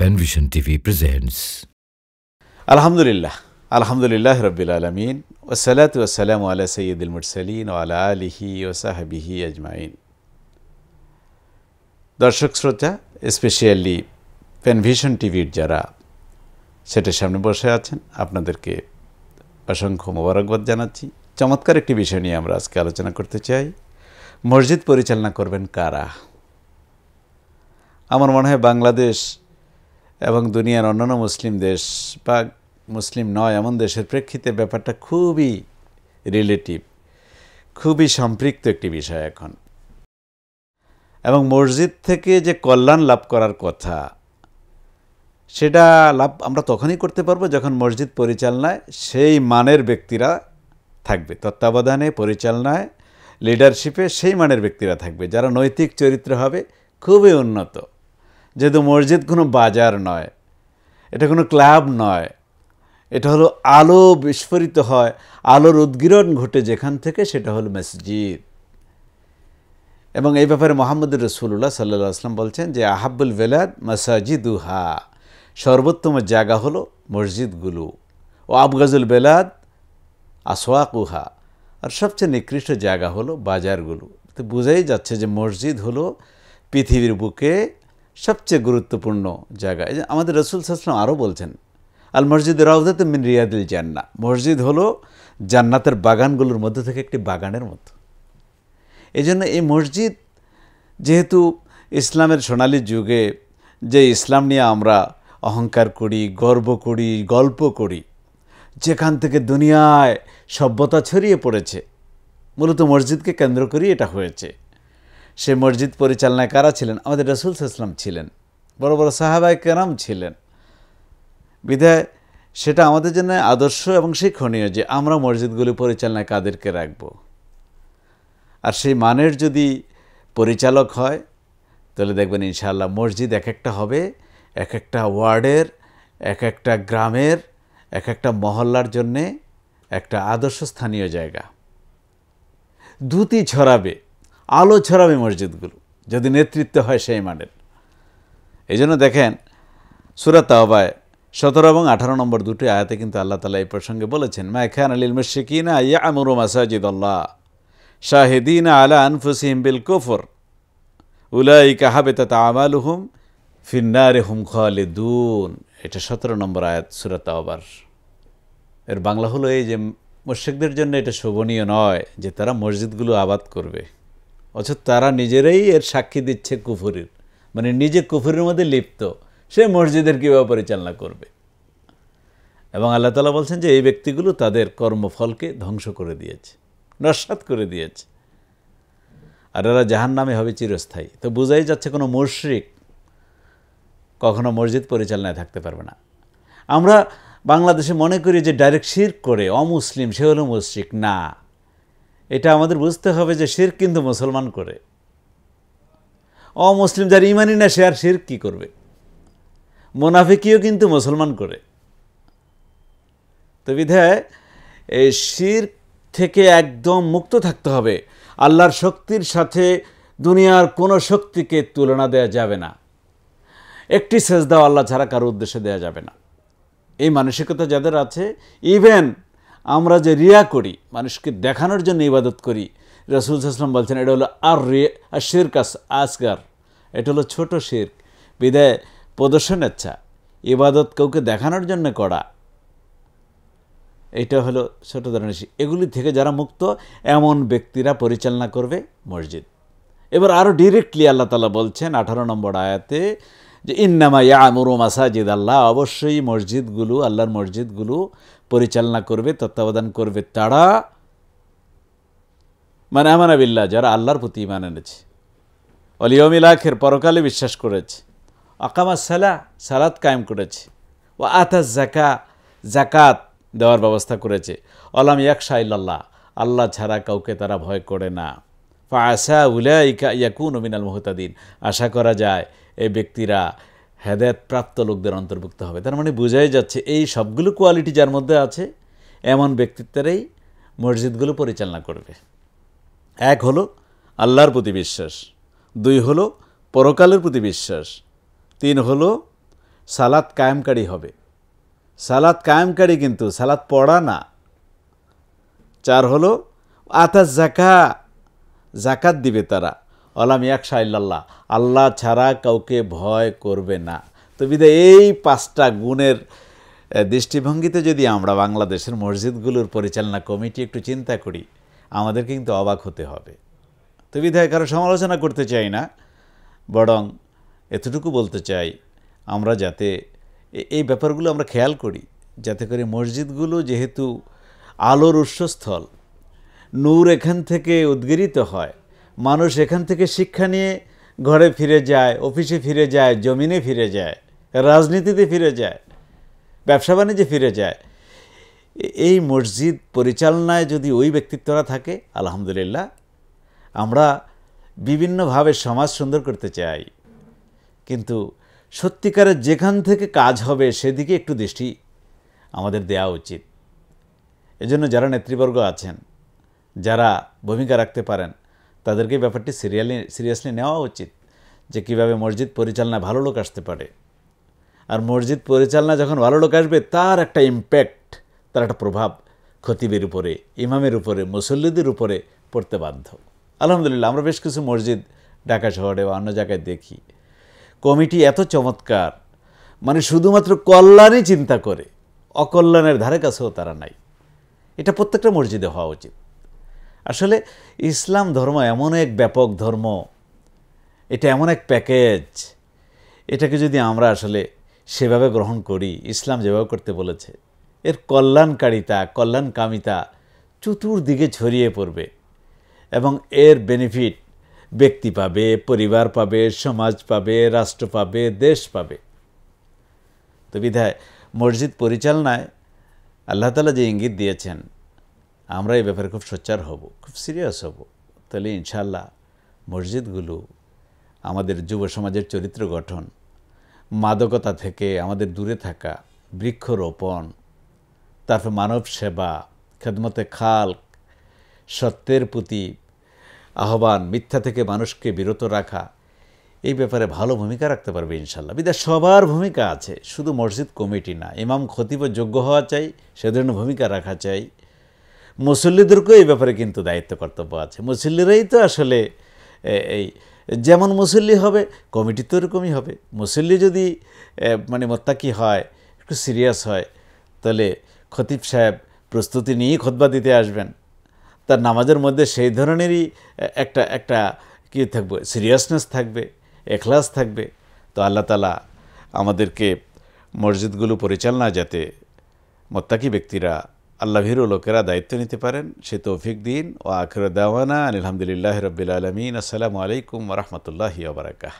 Panvision TV presents আলহামদুলিল্লাহ আলহামদুলিল্লাহ রবিল আলমিন ওসালাত ওসালাম আলা সঈদুল মুরসালিন আলা আলিহি ওসাহাবিহি আজমাইন দর্শক শ্রোতা স্পেশালি প্যানভিশন টিভির যারা সেটার সামনে বসে আছেন আপনাদেরকে অসংখ্য মোবারকবাদ জানাচ্ছি চমৎকার একটি বিষয় নিয়ে আমরা আজকে আলোচনা করতে চাই মসজিদ পরিচালনা করবেন কারা আমার মনে হয় বাংলাদেশ এবং দুনিয়ার অন্যান্য মুসলিম দেশ বা মুসলিম নয় এমন দেশের প্রেক্ষিতে ব্যাপারটা খুবই রিলেটিভ খুবই সম্পৃক্ত একটি বিষয় এখন এবং মসজিদ থেকে যে কল্যাণ লাভ করার কথা সেটা লাভ আমরা তখনই করতে পারবো যখন মসজিদ পরিচালনায় সেই মানের ব্যক্তিরা থাকবে তত্ত্বাবধানে পরিচালনায় লিডারশিপে সেই মানের ব্যক্তিরা থাকবে যারা নৈতিক চরিত্র হবে খুবই উন্নত যেহেতু মসজিদ কোনো বাজার নয় এটা কোনো ক্লাব নয় এটা হলো আলো বিস্ফোরিত হয় আলোর উদ্গীরণ ঘটে যেখান থেকে সেটা হলো মসজিদ এবং এই ব্যাপারে মোহাম্মদ রসুল্লাহ সাল্লা আসলাম বলছেন যে আহাবুল ভেলাদ মাসাজিদুহা সর্বোত্তম জায়গা হলো মসজিদগুলো ও আবগাজুল বেলাদ আসোয়াকুহা আর সবচেয়ে নিকৃষ্ট জায়গা হলো বাজারগুলো তো বোঝাই যাচ্ছে যে মসজিদ হলো পৃথিবীর বুকে সবচেয়ে গুরুত্বপূর্ণ জায়গা আমাদের রসুল সাল্লাম আরও বলছেন আল মসজিদ রাউদাতে মিন রিয়াদিল জান্না মসজিদ হলো জান্নাতের বাগানগুলোর মধ্যে থেকে একটি বাগানের মতো এই জন্য এই মসজিদ যেহেতু ইসলামের সোনালী যুগে যে ইসলাম নিয়ে আমরা অহংকার করি গর্ব করি গল্প করি যেখান থেকে দুনিয়ায় সভ্যতা ছড়িয়ে পড়েছে মূলত মসজিদকে কেন্দ্র করেই এটা হয়েছে সে মসজিদ পরিচালনায় কারা ছিলেন আমাদের রসুল সাল্লাম ছিলেন বড় বড় সাহাবাই কেরাম ছিলেন বিধায় সেটা আমাদের জন্য আদর্শ এবং শিক্ষণীয় যে আমরা মসজিদগুলি পরিচালনায় কাদেরকে রাখব আর সেই মানের যদি পরিচালক হয় তাহলে দেখবেন ইনশাআল্লাহ মসজিদ এক একটা হবে এক একটা ওয়ার্ডের এক একটা গ্রামের এক একটা মহল্লার জন্যে একটা আদর্শ স্থানীয় জায়গা দ্যুতি ছড়াবে আলো ছড়াবে মসজিদগুলো যদি নেতৃত্ব হয় সেই মানের এই জন্য দেখেন সুরাত আহবায় সতেরো এবং আঠারো নম্বর দুটি আয়াতে কিন্তু আল্লাহ তালা এই প্রসঙ্গে বলেছেন মা খান আলিল মুশিকিনা ইয়া আমরু মাসাজিদ আল্লাহ শাহেদিন আলা আনফুসিম বিল কুফর উলাই কাহাবে তাত হুম ফিন্নারে হুম দুন এটা সতেরো নম্বর আয়াত সুরাত আবার এর বাংলা হলো এই যে মসজিদদের জন্য এটা শোভনীয় নয় যে তারা মসজিদগুলো আবাদ করবে অথচ তারা নিজেরাই এর সাক্ষী দিচ্ছে কুফুরির মানে নিজে কুফুরির মধ্যে লিপ্ত সে মসজিদের কীভাবে পরিচালনা করবে এবং আল্লাহ তালা বলছেন যে এই ব্যক্তিগুলো তাদের কর্মফলকে ধ্বংস করে দিয়েছে নস্বাত করে দিয়েছে আর এরা জাহান নামে হবে চিরস্থায়ী তো বোঝাই যাচ্ছে কোনো মুশ্রিক কখনো মসজিদ পরিচালনায় থাকতে পারবে না আমরা বাংলাদেশে মনে করি যে ডাইরেক্ট শির করে অমুসলিম সে হলো মুশ্রিক না এটা আমাদের বুঝতে হবে যে শির কিন্তু মুসলমান করে অমুসলিম যার ইমানি না সে আর শির কি করবে মোনাফিকিও কিন্তু মুসলমান করে তো বিধায় এই শির থেকে একদম মুক্ত থাকতে হবে আল্লাহর শক্তির সাথে দুনিয়ার কোনো শক্তিকে তুলনা দেয়া যাবে না একটি সেজদাও আল্লাহ ছাড়া কারো উদ্দেশ্যে দেয়া যাবে না এই মানসিকতা যাদের আছে ইভেন আমরা যে রিয়া করি মানুষকে দেখানোর জন্য ইবাদত করি রসুল ইসলাম বলছেন এটা হলো আর রে আর শের কাস আসগার এটা হলো ছোটো শের বিদায় প্রদর্শন ইচ্ছা ইবাদত কাউকে দেখানোর জন্য করা এটা হলো ছোট ধরনের এগুলি থেকে যারা মুক্ত এমন ব্যক্তিরা পরিচালনা করবে মসজিদ এবার আরও ডিরেক্টলি আল্লাহ তালা বলছেন আঠারো নম্বর আয়াতে যে ইন্নামা ইয়া ইয়ামুরু মাসাজিদ আল্লাহ অবশ্যই মসজিদগুলো আল্লাহর মসজিদগুলো পরিচালনা করবে তত্ত্বাবধান করবে তারা মানে আমানাবিল্লা যারা আল্লাহর প্রতি ইমান এনেছে অলিয়মিল আখের পরকালে বিশ্বাস করেছে আকামা সালা সালাত কায়েম করেছে ও আতা জাকা জাকাত দেওয়ার ব্যবস্থা করেছে অলাম ইয়াক ইল্লাল্লাহ আল্লাহ ছাড়া কাউকে তারা ভয় করে না ফা আসা উলাইকা ইয়াকুন মিনাল মুহতাদিন আশা করা যায় এই ব্যক্তিরা হেদায়তপ্রাপ্ত লোকদের অন্তর্ভুক্ত হবে তার মানে বোঝাই যাচ্ছে এই সবগুলো কোয়ালিটি যার মধ্যে আছে এমন ব্যক্তিত্বেরই মসজিদগুলো পরিচালনা করবে এক হলো আল্লাহর প্রতি বিশ্বাস দুই হলো পরকালের প্রতি বিশ্বাস তিন হলো সালাদ কায়েমকারী হবে সালাদ কায়েমকারী কিন্তু সালাদ পড়া না চার হলো আতা জাকা জাকাত দিবে তারা আলাম ইয়াকশা ইল্লাল্লাহ আল্লাহ ছাড়া কাউকে ভয় করবে না তো বিদে এই পাঁচটা গুণের দৃষ্টিভঙ্গিতে যদি আমরা বাংলাদেশের মসজিদগুলোর পরিচালনা কমিটি একটু চিন্তা করি আমাদের কিন্তু অবাক হতে হবে তো বিধায় কারো সমালোচনা করতে চাই না বরং এতটুকু বলতে চাই আমরা যাতে এই ব্যাপারগুলো আমরা খেয়াল করি যাতে করে মসজিদগুলো যেহেতু আলোর উৎসস্থল নূর এখান থেকে উদ্গিরিত হয় মানুষ এখান থেকে শিক্ষা নিয়ে ঘরে ফিরে যায় অফিসে ফিরে যায় জমিনে ফিরে যায় রাজনীতিতে ফিরে যায় ব্যবসা বাণিজ্যে ফিরে যায় এই মসজিদ পরিচালনায় যদি ওই ব্যক্তিত্বরা থাকে আলহামদুলিল্লাহ আমরা বিভিন্নভাবে সমাজ সুন্দর করতে চাই কিন্তু সত্যিকারের যেখান থেকে কাজ হবে সেদিকে একটু দৃষ্টি আমাদের দেওয়া উচিত এজন্য যারা নেতৃবর্গ আছেন যারা ভূমিকা রাখতে পারেন তাদেরকে ব্যাপারটি সিরিয়ালি সিরিয়াসলি নেওয়া উচিত যে কিভাবে মসজিদ পরিচালনা ভালো লোক আসতে পারে আর মসজিদ পরিচালনা যখন ভালো লোক আসবে তার একটা ইম্প্যাক্ট তার একটা প্রভাব খতিবের উপরে ইমামের উপরে মুসল্লিদের উপরে পড়তে বাধ্য আলহামদুলিল্লাহ আমরা বেশ কিছু মসজিদ ঢাকা শহরে বা অন্য জায়গায় দেখি কমিটি এত চমৎকার মানে শুধুমাত্র কল্যাণই চিন্তা করে অকল্যাণের ধারে কাছেও তারা নাই এটা প্রত্যেকটা মসজিদে হওয়া উচিত আসলে ইসলাম ধর্ম এমন এক ব্যাপক ধর্ম এটা এমন এক প্যাকেজ এটাকে যদি আমরা আসলে সেভাবে গ্রহণ করি ইসলাম যেভাবে করতে বলেছে এর কল্যাণকারিতা কল্যাণকামিতা চতুর্দিকে ছড়িয়ে পড়বে এবং এর বেনিফিট ব্যক্তি পাবে পরিবার পাবে সমাজ পাবে রাষ্ট্র পাবে দেশ পাবে তো বিধায় মসজিদ পরিচালনায় আল্লাহতালা যে ইঙ্গিত দিয়েছেন আমরা এই ব্যাপারে খুব সোচ্চার হব খুব সিরিয়াস হব তাহলে ইনশাল্লাহ মসজিদগুলো আমাদের যুব সমাজের চরিত্র গঠন মাদকতা থেকে আমাদের দূরে থাকা বৃক্ষরোপণ তারপর মানব সেবা খেদমতে খাল সত্যের প্রতি আহ্বান মিথ্যা থেকে মানুষকে বিরত রাখা এই ব্যাপারে ভালো ভূমিকা রাখতে পারবে ইনশাল্লাহ বিদ্যা সবার ভূমিকা আছে শুধু মসজিদ কমিটি না ইমাম খতিব যোগ্য হওয়া চাই সেজন্য ভূমিকা রাখা চাই মুসল্লিদেরকেও এই ব্যাপারে কিন্তু দায়িত্ব কর্তব্য আছে মুসল্লিরাই তো আসলে এই যেমন মুসল্লি হবে কমিটি তো এরকমই হবে মুসল্লি যদি মানে মোত্তাকি হয় একটু সিরিয়াস হয় তাহলে খতিব সাহেব প্রস্তুতি নিয়েই খোদবা দিতে আসবেন তার নামাজের মধ্যে সেই ধরনেরই একটা একটা কি থাকবে সিরিয়াসনেস থাকবে এখলাস থাকবে তো আল্লাহ তালা আমাদেরকে মসজিদগুলো পরিচালনা যাতে মোত্তাকি ব্যক্তিরা আল্লাহ ভীরু লোকেরা দায়িত্ব নিতে পারেন সে তৌফিক দিন ও আখর দাওয়ানা আলহামদুলিল্লাহ রবিল আলমিন আসসালামু আলাইকুম রহমতুল্লাহি আবরাকাহ